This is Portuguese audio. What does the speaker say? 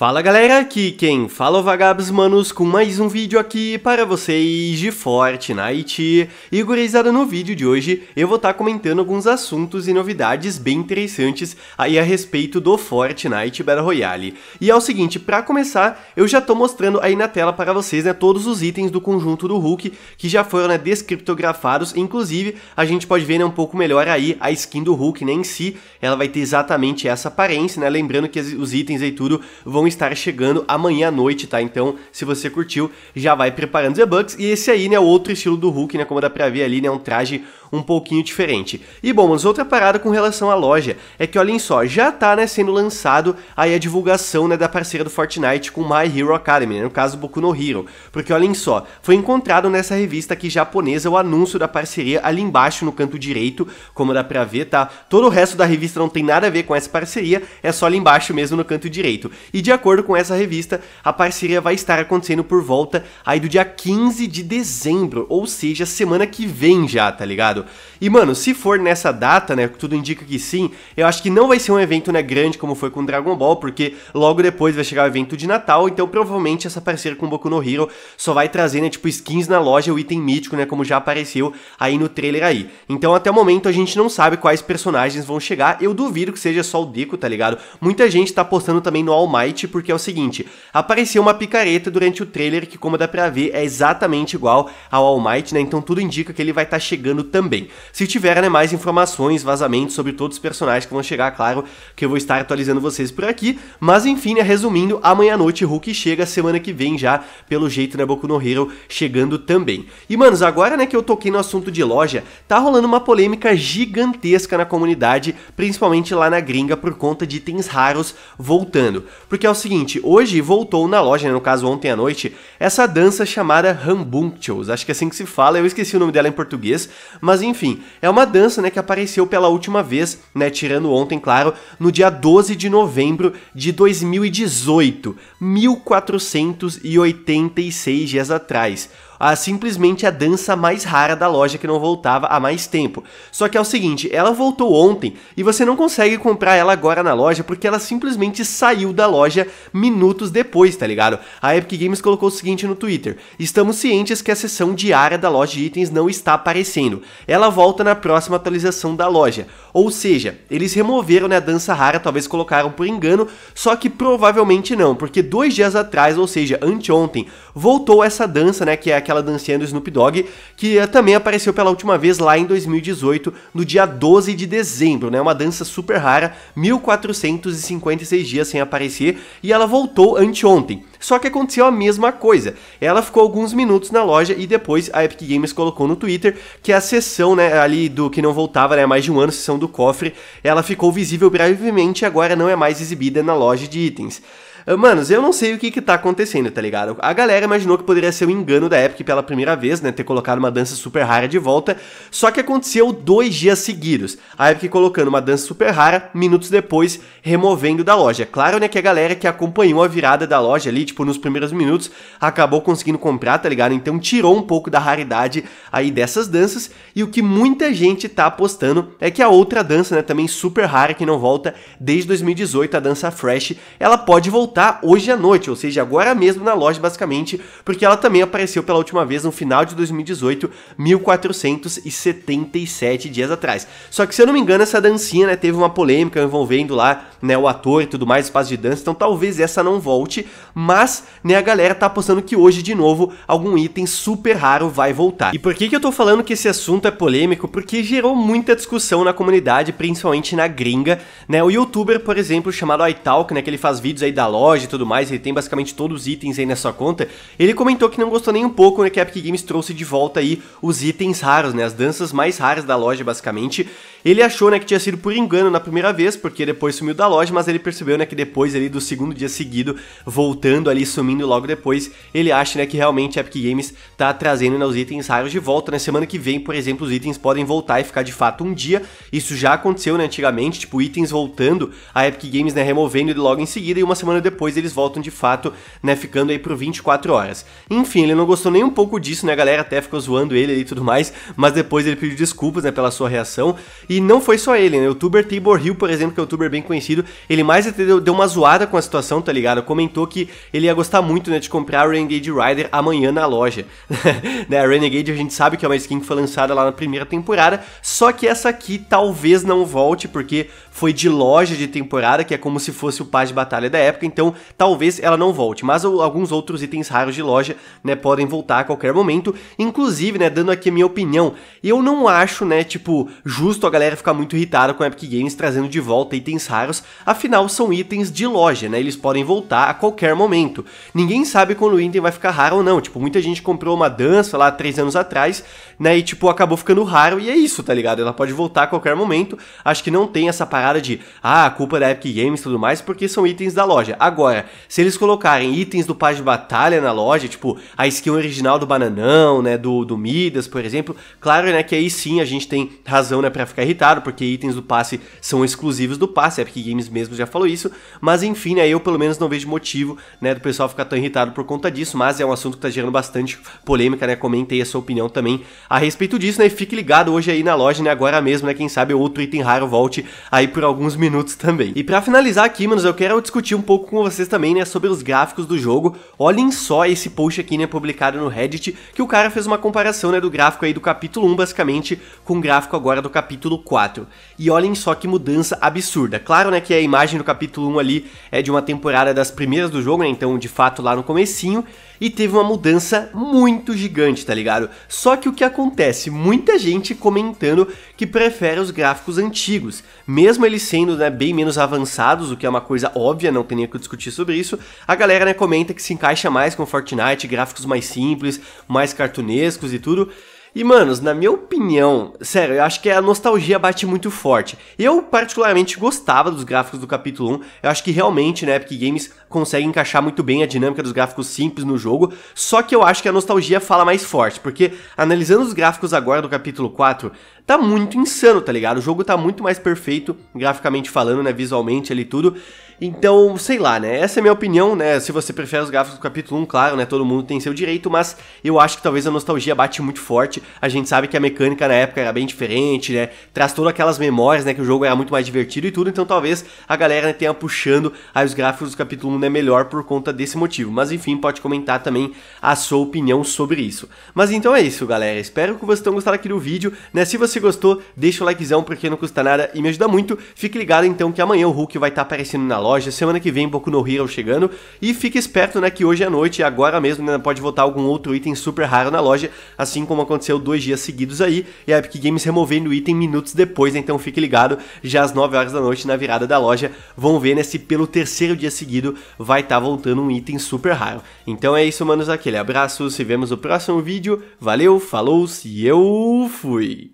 Fala galera, aqui quem fala é o Vagabos Manos com mais um vídeo aqui para vocês de Fortnite. E gurizada, no vídeo de hoje eu vou estar tá comentando alguns assuntos e novidades bem interessantes aí a respeito do Fortnite Battle Royale. E é o seguinte, para começar, eu já estou mostrando aí na tela para vocês né, todos os itens do conjunto do Hulk que já foram né, descriptografados, inclusive a gente pode ver né, um pouco melhor aí a skin do Hulk né, em si, ela vai ter exatamente essa aparência, né, lembrando que os itens e tudo vão estar chegando amanhã à noite, tá? Então, se você curtiu, já vai preparando os e-bucks. E esse aí, né, é o outro estilo do Hulk, né? Como dá pra ver ali, né? Um traje um pouquinho diferente. E bom, mas outra parada com relação à loja é que olhem só, já tá né, sendo lançado aí a divulgação né, da parceira do Fortnite com My Hero Academy, né, no caso Boku no Hero, porque olhem só, foi encontrado nessa revista aqui japonesa o anúncio da parceria ali embaixo no canto direito, como dá pra ver, tá? Todo o resto da revista não tem nada a ver com essa parceria, é só ali embaixo mesmo no canto direito. E de acordo com essa revista, a parceria vai estar acontecendo por volta aí do dia 15 de dezembro, ou seja, semana que vem já, tá ligado? E mano, se for nessa data, né, tudo indica que sim, eu acho que não vai ser um evento, né, grande como foi com Dragon Ball, porque logo depois vai chegar o evento de Natal, então provavelmente essa parceria com Boku no Hero só vai trazer, né, tipo skins na loja, o item mítico, né, como já apareceu aí no trailer aí. Então até o momento a gente não sabe quais personagens vão chegar, eu duvido que seja só o Deco, tá ligado? Muita gente tá postando também no All Might site, porque é o seguinte: apareceu uma picareta durante o trailer que, como dá pra ver, é exatamente igual ao All Might, né? Então tudo indica que ele vai estar tá chegando também. Se tiver né, mais informações, vazamentos sobre todos os personagens que vão chegar, claro, que eu vou estar atualizando vocês por aqui. Mas enfim, né, resumindo, amanhã à noite Hulk chega, semana que vem já, pelo jeito, né, Boku no Hero chegando também. E manos, agora né, que eu toquei no assunto de loja, tá rolando uma polêmica gigantesca na comunidade, principalmente lá na gringa, por conta de itens raros voltando. Porque é é o seguinte, hoje voltou na loja, né, no caso ontem à noite, essa dança chamada Rambunctios, acho que é assim que se fala, eu esqueci o nome dela em português, mas enfim, é uma dança né, que apareceu pela última vez, né, tirando ontem, claro, no dia 12 de novembro de 2018, 1486 dias atrás a simplesmente a dança mais rara da loja que não voltava há mais tempo. Só que é o seguinte, ela voltou ontem e você não consegue comprar ela agora na loja porque ela simplesmente saiu da loja minutos depois, tá ligado? A Epic Games colocou o seguinte no Twitter: "Estamos cientes que a seção diária da loja de itens não está aparecendo. Ela volta na próxima atualização da loja." Ou seja, eles removeram né, a dança rara, talvez colocaram por engano, só que provavelmente não, porque dois dias atrás, ou seja, anteontem, voltou essa dança, né, que é a aquela dancinha do Snoop Dogg, que eh, também apareceu pela última vez lá em 2018, no dia 12 de dezembro, né? Uma dança super rara, 1456 dias sem aparecer, e ela voltou anteontem. Só que aconteceu a mesma coisa. Ela ficou alguns minutos na loja e depois a Epic Games colocou no Twitter que a sessão, né, ali do que não voltava, né, mais de um ano, sessão do cofre, ela ficou visível brevemente e agora não é mais exibida na loja de itens. Ah, manos, eu não sei o que que tá acontecendo, tá ligado? A galera imaginou que poderia ser um engano da Epic pela primeira vez, né? Ter colocado uma dança super rara de volta, só que aconteceu dois dias seguidos. A Epic colocando uma dança super rara, minutos depois, removendo da loja. Claro, né, que a galera que acompanhou a virada da loja ali, tipo, nos primeiros minutos, acabou conseguindo comprar, tá ligado? Então tirou um pouco da raridade aí dessas danças, e o que muita gente tá apostando é que a outra dança, né, também super rara, que não volta desde 2018, a dança Fresh, ela pode voltar Tá hoje à noite, ou seja, agora mesmo na loja, basicamente, porque ela também apareceu pela última vez no final de 2018, 1477 dias atrás. Só que, se eu não me engano, essa dancinha, né, teve uma polêmica envolvendo lá, né, o ator e tudo mais, espaço de dança, então talvez essa não volte, mas, né, a galera tá apostando que hoje, de novo, algum item super raro vai voltar. E por que que eu tô falando que esse assunto é polêmico? Porque gerou muita discussão na comunidade, principalmente na gringa, né, o youtuber, por exemplo, chamado iTalk, né, que ele faz vídeos aí da loja, loja e tudo mais, ele tem basicamente todos os itens aí na sua conta. Ele comentou que não gostou nem um pouco né, que a Epic Games trouxe de volta aí os itens raros, né, as danças mais raras da loja basicamente. Ele achou né, que tinha sido por engano na primeira vez, porque depois sumiu da loja, mas ele percebeu né, que depois ali do segundo dia seguido, voltando ali, sumindo logo depois, ele acha né, que realmente a Epic Games tá trazendo né, os itens raros de volta. Na né? semana que vem, por exemplo, os itens podem voltar e ficar de fato um dia. Isso já aconteceu né, antigamente, tipo, itens voltando, a Epic Games né, removendo ele logo em seguida e uma semana depois depois eles voltam de fato, né, ficando aí por 24 horas. Enfim, ele não gostou nem um pouco disso, né, a galera até ficou zoando ele e tudo mais, mas depois ele pediu desculpas, né, pela sua reação, e não foi só ele, né, o youtuber Tabor Hill, por exemplo, que é um youtuber bem conhecido, ele mais até deu, deu uma zoada com a situação, tá ligado? Comentou que ele ia gostar muito, né, de comprar a Renegade Rider amanhã na loja. né, a Renegade a gente sabe que é uma skin que foi lançada lá na primeira temporada, só que essa aqui talvez não volte, porque foi de loja de temporada, que é como se fosse o paz de batalha da época, então talvez ela não volte, mas alguns outros itens raros de loja, né, podem voltar a qualquer momento, inclusive, né, dando aqui a minha opinião, eu não acho, né, tipo, justo a galera ficar muito irritada com a Epic Games trazendo de volta itens raros, afinal são itens de loja, né, eles podem voltar a qualquer momento, ninguém sabe quando o item vai ficar raro ou não, tipo, muita gente comprou uma dança lá três anos atrás, né, e tipo, acabou ficando raro, e é isso, tá ligado, ela pode voltar a qualquer momento, acho que não tem essa parada parada de, ah, culpa é da Epic Games e tudo mais, porque são itens da loja. Agora, se eles colocarem itens do Paz de Batalha na loja, tipo a skin original do Bananão, né, do, do Midas, por exemplo, claro, né, que aí sim a gente tem razão, né, pra ficar irritado, porque itens do passe são exclusivos do passe, a Epic Games mesmo já falou isso, mas enfim, né, eu pelo menos não vejo motivo, né, do pessoal ficar tão irritado por conta disso, mas é um assunto que tá gerando bastante polêmica, né, comentei a sua opinião também a respeito disso, né, e fique ligado hoje aí na loja, né, agora mesmo, né, quem sabe outro item raro volte aí por alguns minutos também. E para finalizar aqui, manos, eu quero discutir um pouco com vocês também, né, sobre os gráficos do jogo. Olhem só esse post aqui, né, publicado no Reddit, que o cara fez uma comparação, né, do gráfico aí do capítulo 1, basicamente, com o gráfico agora do capítulo 4. E olhem só que mudança absurda. Claro, né, que a imagem do capítulo 1 ali é de uma temporada das primeiras do jogo, né, então, de fato, lá no comecinho, e teve uma mudança muito gigante, tá ligado? Só que o que acontece? Muita gente comentando que prefere os gráficos antigos, mesmo eles sendo né, bem menos avançados, o que é uma coisa óbvia, não tem nem o que discutir sobre isso. A galera né, comenta que se encaixa mais com Fortnite, gráficos mais simples, mais cartunescos e tudo. E, manos, na minha opinião, sério, eu acho que a nostalgia bate muito forte. Eu, particularmente, gostava dos gráficos do capítulo 1. Eu acho que realmente, né, Epic Games consegue encaixar muito bem a dinâmica dos gráficos simples no jogo. Só que eu acho que a nostalgia fala mais forte, porque analisando os gráficos agora do capítulo 4, tá muito insano, tá ligado? O jogo tá muito mais perfeito, graficamente falando, né, visualmente ali tudo. Então, sei lá, né? Essa é a minha opinião, né? Se você prefere os gráficos do capítulo 1, claro, né? Todo mundo tem seu direito, mas eu acho que talvez a nostalgia bate muito forte. A gente sabe que a mecânica na época era bem diferente, né? Traz todas aquelas memórias, né? Que o jogo era muito mais divertido e tudo, então talvez a galera né, tenha puxando aí os gráficos do capítulo 1 né, melhor por conta desse motivo. Mas enfim, pode comentar também a sua opinião sobre isso. Mas então é isso, galera. Espero que vocês tenham gostado aqui do vídeo, né? Se você gostou, deixa o likezão porque não custa nada e me ajuda muito. Fique ligado então que amanhã o Hulk vai estar tá aparecendo na loja loja. Semana que vem, Boku no Hero chegando. E fica esperto, né, que hoje à noite, agora mesmo, né, pode votar algum outro item super raro na loja, assim como aconteceu dois dias seguidos aí, e a Epic Games removendo o item minutos depois, então fique ligado, já às 9 horas da noite, na virada da loja, vão ver, né, se pelo terceiro dia seguido vai estar tá voltando um item super raro. Então é isso, manos, aquele abraço, se vemos no próximo vídeo, valeu, falou, se eu fui!